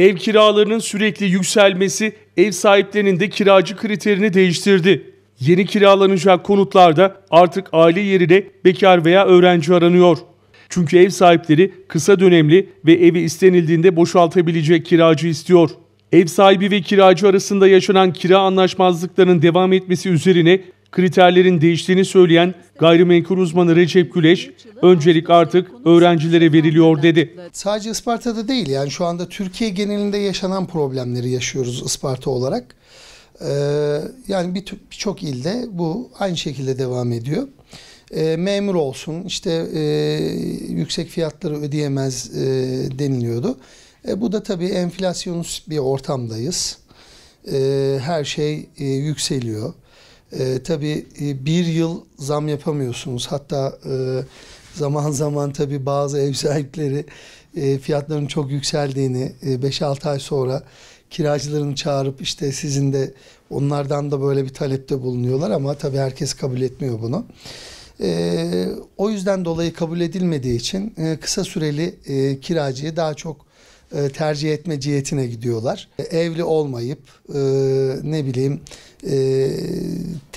Ev kiralarının sürekli yükselmesi ev sahiplerinin de kiracı kriterini değiştirdi. Yeni kiralanacak konutlarda artık aile yerine bekar veya öğrenci aranıyor. Çünkü ev sahipleri kısa dönemli ve evi istenildiğinde boşaltabilecek kiracı istiyor. Ev sahibi ve kiracı arasında yaşanan kira anlaşmazlıklarının devam etmesi üzerine kriterlerin değiştiğini söyleyen gayrimenkul uzmanı Recep Güleş, öncelik artık öğrencilere veriliyor dedi. Sadece Isparta'da değil yani şu anda Türkiye genelinde yaşanan problemleri yaşıyoruz Isparta olarak. Ee, yani birçok ilde bu aynı şekilde devam ediyor. Ee, memur olsun işte e, yüksek fiyatları ödeyemez e, deniliyordu. E, bu da tabii enflasyonist bir ortamdayız. Ee, her şey yükseliyor. Ee, e, tabii bir yıl zam yapamıyorsunuz. Hatta e, zaman zaman tabii bazı ev sahipleri e, fiyatların çok yükseldiğini e, 5-6 ay sonra kiracılarını çağırıp işte sizin de onlardan da böyle bir talepte bulunuyorlar ama tabii herkes kabul etmiyor bunu. E, o yüzden dolayı kabul edilmediği için e, kısa süreli e, kiracıyı daha çok e, tercih etme cihetine gidiyorlar. E, evli olmayıp e, ne bileyim e,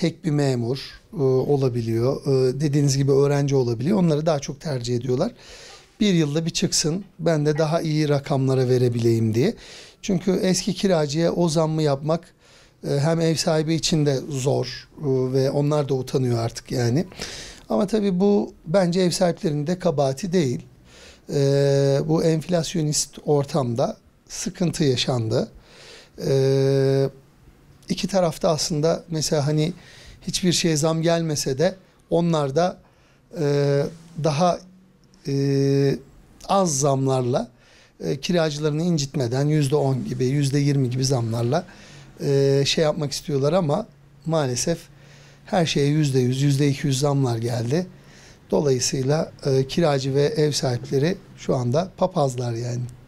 tek bir memur e, olabiliyor. E, dediğiniz gibi öğrenci olabiliyor. Onları daha çok tercih ediyorlar. Bir yılda bir çıksın ben de daha iyi rakamlara verebileyim diye. Çünkü eski kiracıya o zammı yapmak e, hem ev sahibi için de zor ve onlar da utanıyor artık yani. Ama tabii bu bence ev sahiplerinin de kabahati değil. bu enflasyonist ortamda sıkıntı yaşandı. Eee iki tarafta aslında mesela hani hiçbir şeye zam gelmese de onlar da e, daha e, az zamlarla e, kiracılarını incitmeden yüzde on gibi yüzde yirmi gibi zamlarla e, şey yapmak istiyorlar ama maalesef her şeye yüzde yüz yüzde iki yüz zamlar geldi. Dolayısıyla e, kiracı ve ev sahipleri şu anda papazlar yani.